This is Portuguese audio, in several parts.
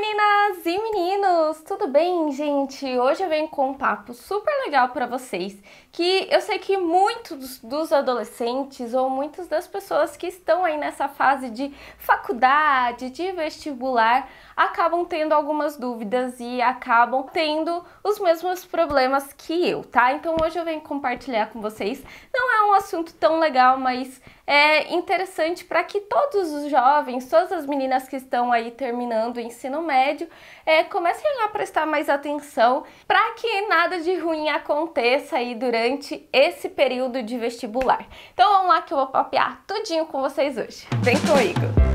meninas e meninos, tudo bem, gente? Hoje eu venho com um papo super legal para vocês, que eu sei que muitos dos adolescentes ou muitas das pessoas que estão aí nessa fase de faculdade, de vestibular, acabam tendo algumas dúvidas e acabam tendo os mesmos problemas que eu, tá? Então hoje eu venho compartilhar com vocês. Não é um assunto tão legal, mas é interessante para que todos os jovens, todas as meninas que estão aí terminando o ensino médio, é, comecem a prestar mais atenção para que nada de ruim aconteça aí durante esse período de vestibular. Então vamos lá que eu vou papear tudinho com vocês hoje. Vem comigo!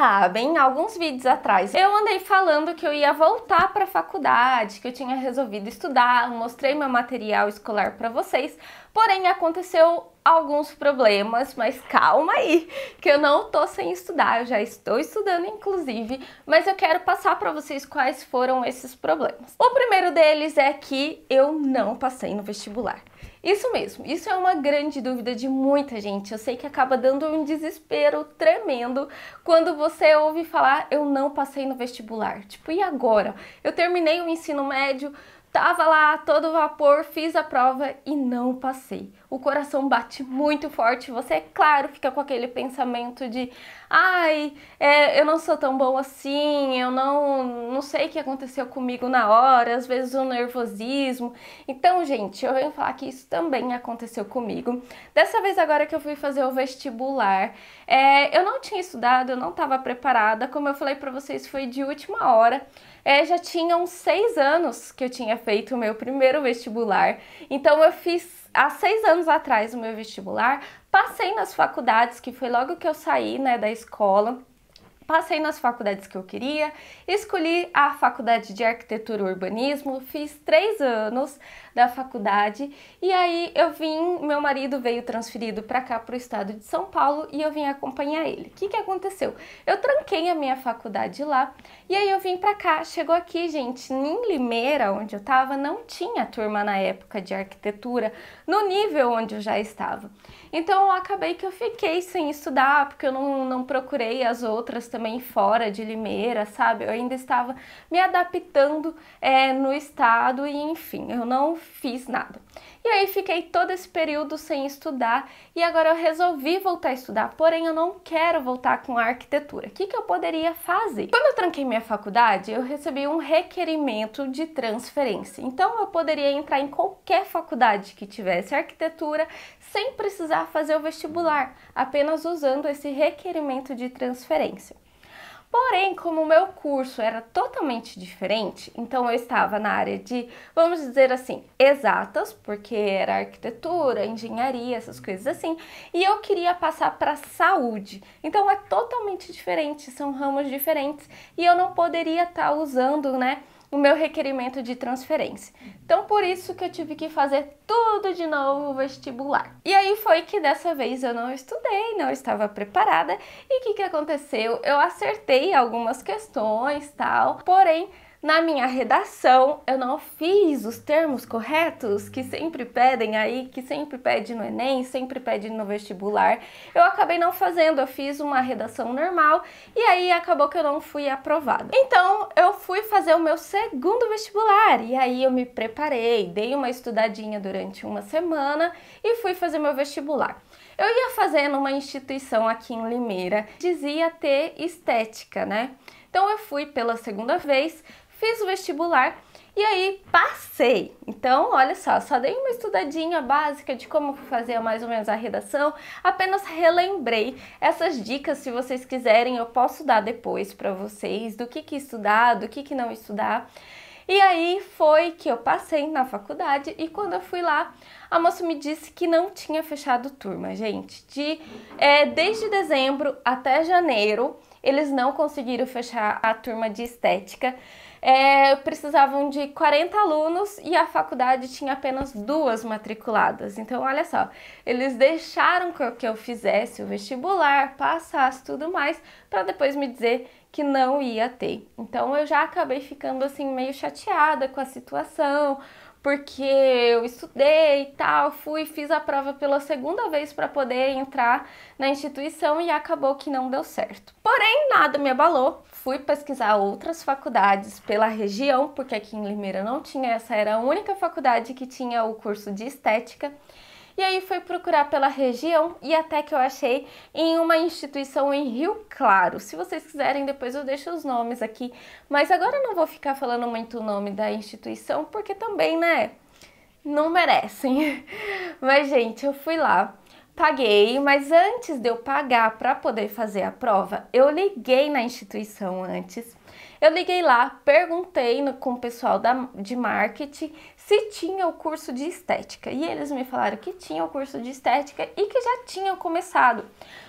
sabem, tá, alguns vídeos atrás eu andei falando que eu ia voltar para a faculdade, que eu tinha resolvido estudar, mostrei meu material escolar para vocês, porém aconteceu alguns problemas, mas calma aí, que eu não tô sem estudar, eu já estou estudando inclusive, mas eu quero passar para vocês quais foram esses problemas. O primeiro deles é que eu não passei no vestibular. Isso mesmo, isso é uma grande dúvida de muita gente. Eu sei que acaba dando um desespero tremendo quando você ouve falar: eu não passei no vestibular. Tipo, e agora? Eu terminei o ensino médio, Tava lá todo vapor, fiz a prova e não passei. O coração bate muito forte, você, é claro, fica com aquele pensamento de ai, é, eu não sou tão bom assim, eu não, não sei o que aconteceu comigo na hora, às vezes o um nervosismo. Então, gente, eu venho falar que isso também aconteceu comigo. Dessa vez agora que eu fui fazer o vestibular, é, eu não tinha estudado, eu não estava preparada, como eu falei para vocês, foi de última hora é, já tinham seis anos que eu tinha feito o meu primeiro vestibular. Então eu fiz há seis anos atrás o meu vestibular, passei nas faculdades, que foi logo que eu saí né, da escola. Passei nas faculdades que eu queria, escolhi a faculdade de arquitetura e urbanismo, fiz três anos, da faculdade. E aí eu vim, meu marido veio transferido para cá para o estado de São Paulo e eu vim acompanhar ele. O que que aconteceu? Eu tranquei a minha faculdade lá e aí eu vim para cá. Chegou aqui, gente, em Limeira, onde eu estava, não tinha turma na época de arquitetura no nível onde eu já estava. Então eu acabei que eu fiquei sem estudar, porque eu não, não procurei as outras também fora de Limeira, sabe? Eu ainda estava me adaptando é, no estado e enfim, eu não fiz nada. E aí fiquei todo esse período sem estudar e agora eu resolvi voltar a estudar, porém eu não quero voltar com a arquitetura. O que, que eu poderia fazer? Quando eu tranquei minha faculdade, eu recebi um requerimento de transferência. Então eu poderia entrar em qualquer faculdade que tivesse arquitetura sem precisar fazer o vestibular, apenas usando esse requerimento de transferência. Porém, como o meu curso era totalmente diferente, então eu estava na área de, vamos dizer assim, exatas, porque era arquitetura, engenharia, essas coisas assim, e eu queria passar para saúde. Então é totalmente diferente, são ramos diferentes e eu não poderia estar tá usando, né, o meu requerimento de transferência. Então por isso que eu tive que fazer tudo de novo vestibular. E aí foi que dessa vez eu não estudei, não estava preparada e o que, que aconteceu? Eu acertei algumas questões tal, porém na minha redação, eu não fiz os termos corretos que sempre pedem aí, que sempre pede no Enem, sempre pede no vestibular. Eu acabei não fazendo, eu fiz uma redação normal e aí acabou que eu não fui aprovada. Então, eu fui fazer o meu segundo vestibular e aí eu me preparei, dei uma estudadinha durante uma semana e fui fazer meu vestibular. Eu ia fazer numa instituição aqui em Limeira, dizia ter estética, né? Então eu fui pela segunda vez, fiz o vestibular e aí passei. Então, olha só, só dei uma estudadinha básica de como fazer mais ou menos a redação, apenas relembrei essas dicas, se vocês quiserem, eu posso dar depois para vocês do que que estudar, do que que não estudar. E aí foi que eu passei na faculdade e quando eu fui lá, a moça me disse que não tinha fechado turma, gente. De, é, desde dezembro até janeiro, eles não conseguiram fechar a turma de estética é, precisavam de 40 alunos e a faculdade tinha apenas duas matriculadas. Então, olha só, eles deixaram que eu fizesse o vestibular, passasse tudo mais, para depois me dizer que não ia ter. Então, eu já acabei ficando assim meio chateada com a situação, porque eu estudei e tal, fui, fiz a prova pela segunda vez para poder entrar na instituição e acabou que não deu certo. Porém, nada me abalou. Fui pesquisar outras faculdades pela região, porque aqui em Limeira não tinha essa, era a única faculdade que tinha o curso de estética. E aí fui procurar pela região e até que eu achei em uma instituição em Rio Claro. Se vocês quiserem, depois eu deixo os nomes aqui. Mas agora não vou ficar falando muito o nome da instituição, porque também, né? Não merecem. Mas, gente, eu fui lá paguei, mas antes de eu pagar para poder fazer a prova, eu liguei na instituição antes. Eu liguei lá, perguntei no, com o pessoal da, de marketing se tinha o curso de estética. E eles me falaram que tinha o curso de estética e que já tinha começado.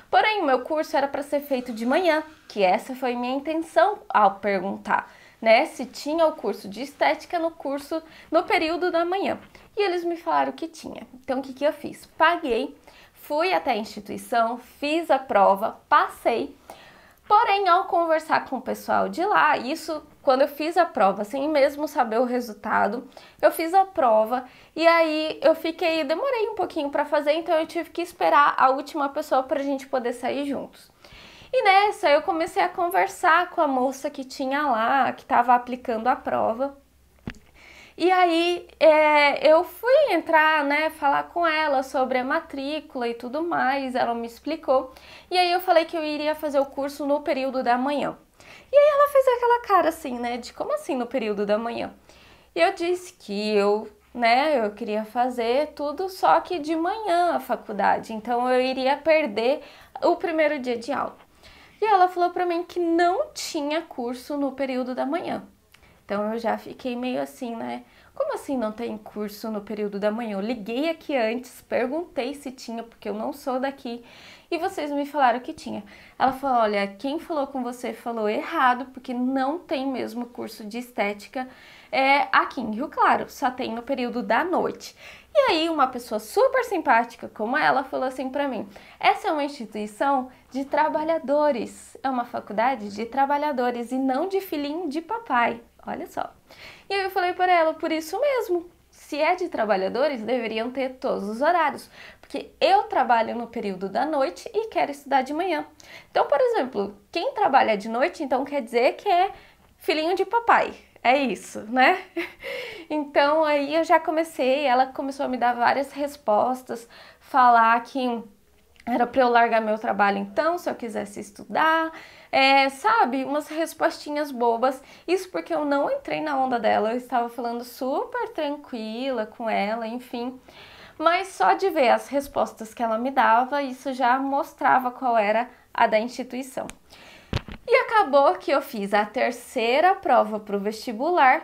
Porém, meu curso era para ser feito de manhã, que essa foi minha intenção ao perguntar, né, se tinha o curso de estética no curso no período da manhã. E eles me falaram que tinha. Então, o que, que eu fiz? Paguei, fui até a instituição, fiz a prova, passei. Porém, ao conversar com o pessoal de lá, isso quando eu fiz a prova, sem mesmo saber o resultado, eu fiz a prova e aí eu fiquei, demorei um pouquinho para fazer, então eu tive que esperar a última pessoa para a gente poder sair juntos. E nessa eu comecei a conversar com a moça que tinha lá, que estava aplicando a prova. E aí é, eu fui entrar, né, falar com ela sobre a matrícula e tudo mais, ela me explicou. E aí eu falei que eu iria fazer o curso no período da manhã. E aí ela fez aquela cara assim, né, de como assim no período da manhã? E eu disse que eu, né, eu queria fazer tudo só que de manhã a faculdade, então eu iria perder o primeiro dia de aula. E ela falou para mim que não tinha curso no período da manhã. Então eu já fiquei meio assim, né? Como assim não tem curso no período da manhã? Eu liguei aqui antes, perguntei se tinha, porque eu não sou daqui, e vocês me falaram que tinha. Ela falou: olha, quem falou com você falou errado, porque não tem mesmo curso de estética é, aqui em Rio Claro, só tem no período da noite. E aí, uma pessoa super simpática como ela falou assim para mim: essa é uma instituição de trabalhadores, é uma faculdade de trabalhadores e não de filhinho de papai. Olha só. E aí eu falei para ela, por isso mesmo, se é de trabalhadores, deveriam ter todos os horários, porque eu trabalho no período da noite e quero estudar de manhã. Então, por exemplo, quem trabalha de noite, então quer dizer que é filhinho de papai. É isso, né? Então aí eu já comecei, ela começou a me dar várias respostas, falar que era para eu largar meu trabalho então, se eu quisesse estudar, é, sabe, umas respostinhas bobas. Isso porque eu não entrei na onda dela, eu estava falando super tranquila com ela, enfim. Mas só de ver as respostas que ela me dava, isso já mostrava qual era a da instituição. E acabou que eu fiz a terceira prova para o vestibular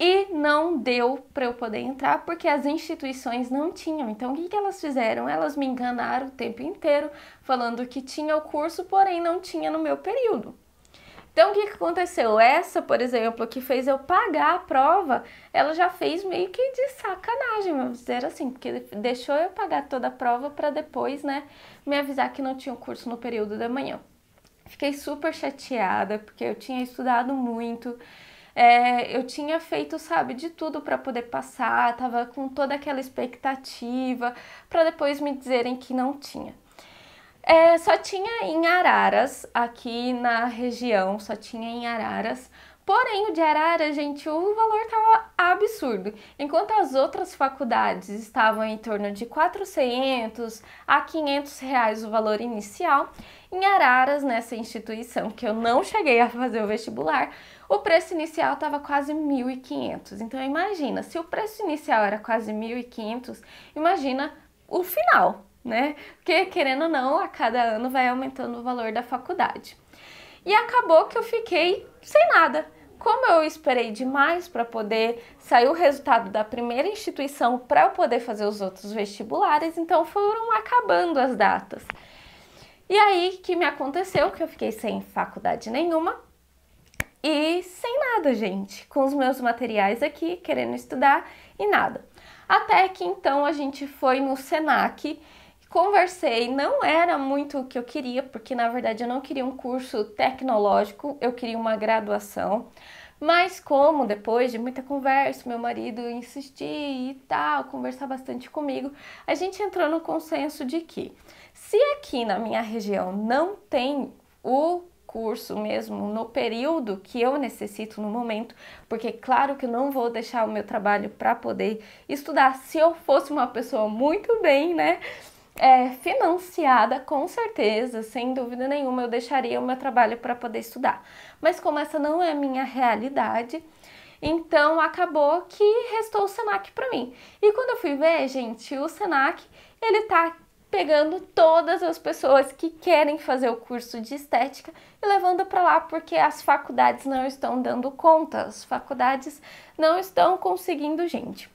e não deu para eu poder entrar porque as instituições não tinham. Então, o que, que elas fizeram? Elas me enganaram o tempo inteiro, falando que tinha o curso, porém não tinha no meu período. Então, o que, que aconteceu? Essa, por exemplo, que fez eu pagar a prova, ela já fez meio que de sacanagem, vamos dizer assim, porque deixou eu pagar toda a prova para depois, né, me avisar que não tinha o curso no período da manhã. Fiquei super chateada, porque eu tinha estudado muito, é, eu tinha feito, sabe, de tudo para poder passar, tava com toda aquela expectativa, para depois me dizerem que não tinha. É, só tinha em Araras, aqui na região, só tinha em Araras Porém, o de Arara, gente, o valor estava absurdo. Enquanto as outras faculdades estavam em torno de 400 a 500 reais o valor inicial, em Araras, nessa instituição que eu não cheguei a fazer o vestibular, o preço inicial estava quase 1.500. Então imagina, se o preço inicial era quase 1.500, imagina o final, né? Porque querendo ou não, a cada ano vai aumentando o valor da faculdade. E acabou que eu fiquei sem nada como eu esperei demais para poder sair o resultado da primeira instituição para eu poder fazer os outros vestibulares, então foram acabando as datas. E aí que me aconteceu que eu fiquei sem faculdade nenhuma e sem nada, gente, com os meus materiais aqui, querendo estudar e nada. Até que então a gente foi no SENAC Conversei, não era muito o que eu queria, porque na verdade eu não queria um curso tecnológico, eu queria uma graduação. Mas como depois de muita conversa, meu marido insistia e tal, conversar bastante comigo, a gente entrou no consenso de que se aqui na minha região não tem o curso mesmo no período que eu necessito no momento, porque claro que eu não vou deixar o meu trabalho para poder estudar se eu fosse uma pessoa muito bem, né? é, financiada, com certeza, sem dúvida nenhuma, eu deixaria o meu trabalho para poder estudar. Mas como essa não é minha realidade, então acabou que restou o Senac para mim. E quando eu fui ver, gente, o Senac, ele tá pegando todas as pessoas que querem fazer o curso de estética e levando para lá porque as faculdades não estão dando conta, as faculdades não estão conseguindo gente.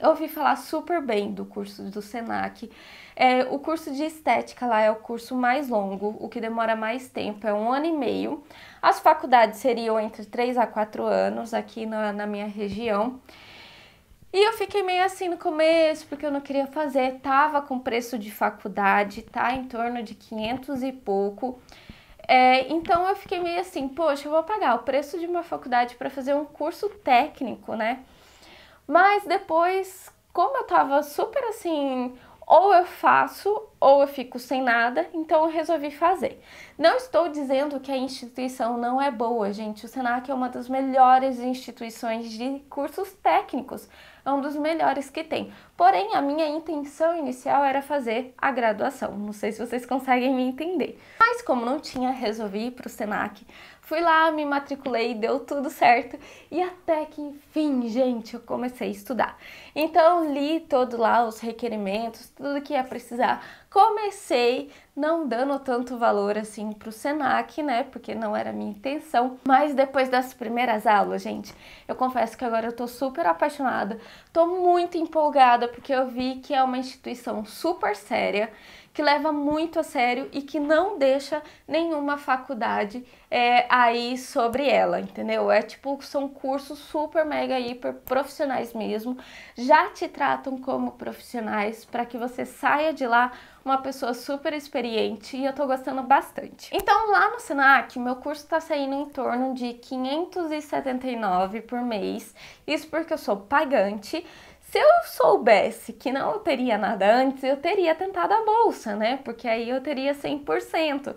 Eu ouvi falar super bem do curso do Senac. É, o curso de estética lá é o curso mais longo, o que demora mais tempo, é um ano e meio. As faculdades seriam entre 3 a 4 anos aqui na, na minha região. E eu fiquei meio assim no começo, porque eu não queria fazer, tava com preço de faculdade, tá em torno de 500 e pouco. É, então eu fiquei meio assim, poxa, eu vou pagar o preço de uma faculdade para fazer um curso técnico, né? Mas depois, como eu tava super assim, ou eu faço ou eu fico sem nada, então eu resolvi fazer. Não estou dizendo que a instituição não é boa, gente. O SENAC é uma das melhores instituições de cursos técnicos, é um dos melhores que tem. Porém, a minha intenção inicial era fazer a graduação. Não sei se vocês conseguem me entender. Mas como não tinha, resolvi ir para o SENAC. Fui lá, me matriculei, deu tudo certo e até que enfim, gente, eu comecei a estudar. Então li todo lá os requerimentos, tudo que ia precisar comecei não dando tanto valor assim para o Senac, né? Porque não era minha intenção. Mas depois das primeiras aulas, gente, eu confesso que agora eu tô super apaixonada, tô muito empolgada porque eu vi que é uma instituição super séria que leva muito a sério e que não deixa nenhuma faculdade é, aí sobre ela, entendeu? É tipo, são cursos super, mega, hiper profissionais mesmo, já te tratam como profissionais para que você saia de lá uma pessoa super experiente e eu tô gostando bastante. Então lá no Senac, meu curso tá saindo em torno de 579 por mês, isso porque eu sou pagante se eu soubesse que não teria nada antes, eu teria tentado a bolsa, né? Porque aí eu teria 100%.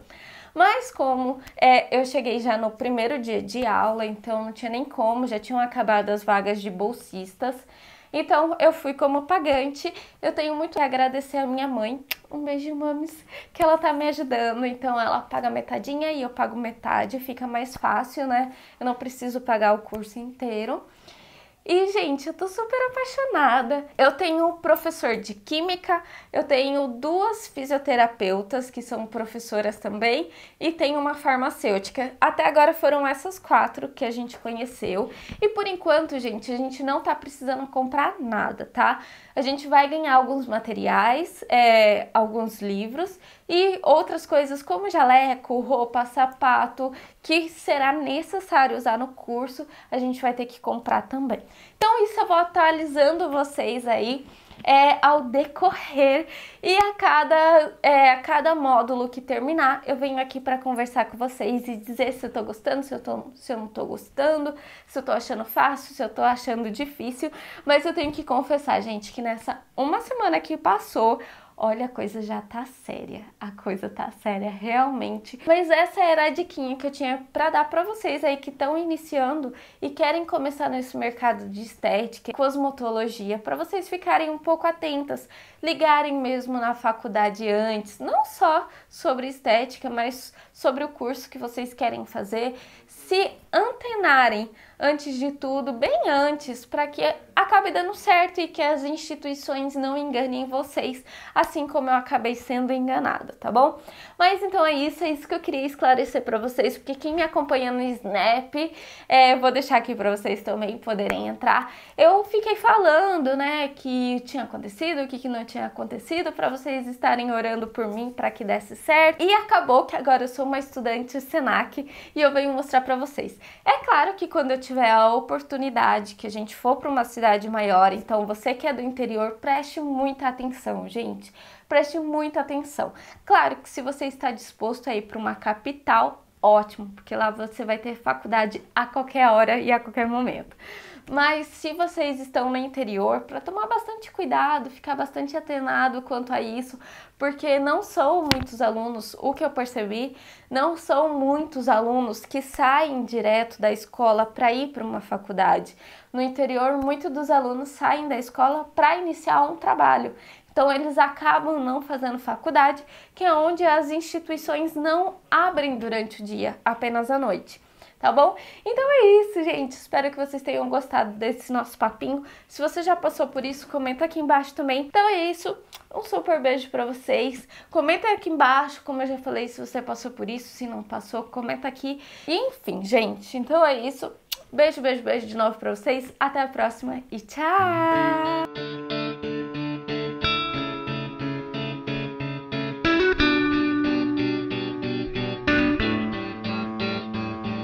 Mas como é, eu cheguei já no primeiro dia de aula, então não tinha nem como, já tinham acabado as vagas de bolsistas. Então eu fui como pagante. Eu tenho muito a agradecer a minha mãe, um beijo mames, que ela tá me ajudando. Então ela paga metadinha e eu pago metade, fica mais fácil, né? Eu não preciso pagar o curso inteiro. E, gente, eu tô super apaixonada. Eu tenho professor de química, eu tenho duas fisioterapeutas que são professoras também, e tenho uma farmacêutica. Até agora foram essas quatro que a gente conheceu. E por enquanto, gente, a gente não tá precisando comprar nada, tá? A gente vai ganhar alguns materiais, é, alguns livros e outras coisas como jaleco, roupa, sapato, que será necessário usar no curso, a gente vai ter que comprar também. Então, isso eu vou atualizando vocês aí é, ao decorrer e a cada, é, a cada módulo que terminar, eu venho aqui para conversar com vocês e dizer se eu estou gostando, se eu, tô, se eu não estou gostando, se eu estou achando fácil, se eu estou achando difícil, mas eu tenho que confessar, gente, que nessa uma semana que passou, olha, a coisa já tá séria. A coisa tá séria realmente. Mas essa era a diquinha que eu tinha para dar para vocês aí que estão iniciando e querem começar nesse mercado de estética, cosmologia, para vocês ficarem um pouco atentas, ligarem mesmo na faculdade antes, não só sobre estética, mas sobre o curso que vocês querem fazer, se antenarem antes de tudo, bem antes, para que acabe dando certo e que as instituições não enganem vocês, assim como eu acabei sendo enganada, tá bom? Mas então é isso, é isso que eu queria esclarecer para vocês, porque quem me acompanha no Snap, é, vou deixar aqui para vocês também poderem entrar. Eu fiquei falando, né, que tinha acontecido, o que, que não tinha acontecido, para vocês estarem orando por mim para que desse certo. E acabou que agora eu sou uma estudante Senac e eu venho mostrar para vocês. É claro que quando eu tiver a oportunidade que a gente for para uma cidade maior, então você que é do interior, preste muita atenção, gente. Preste muita atenção. Claro que se você está disposto a ir para uma capital, ótimo, porque lá você vai ter faculdade a qualquer hora e a qualquer momento. Mas se vocês estão no interior, para tomar bastante cuidado, ficar bastante atenado quanto a isso, porque não são muitos alunos, o que eu percebi, não são muitos alunos que saem direto da escola para ir para uma faculdade. No interior, muitos dos alunos saem da escola para iniciar um trabalho. Então, eles acabam não fazendo faculdade, que é onde as instituições não abrem durante o dia, apenas à noite tá bom? Então é isso, gente. Espero que vocês tenham gostado desse nosso papinho. Se você já passou por isso, comenta aqui embaixo também. Então é isso. Um super beijo para vocês. Comenta aqui embaixo, como eu já falei, se você passou por isso, se não passou, comenta aqui. E, enfim, gente, então é isso. Beijo, beijo, beijo de novo para vocês. Até a próxima e tchau.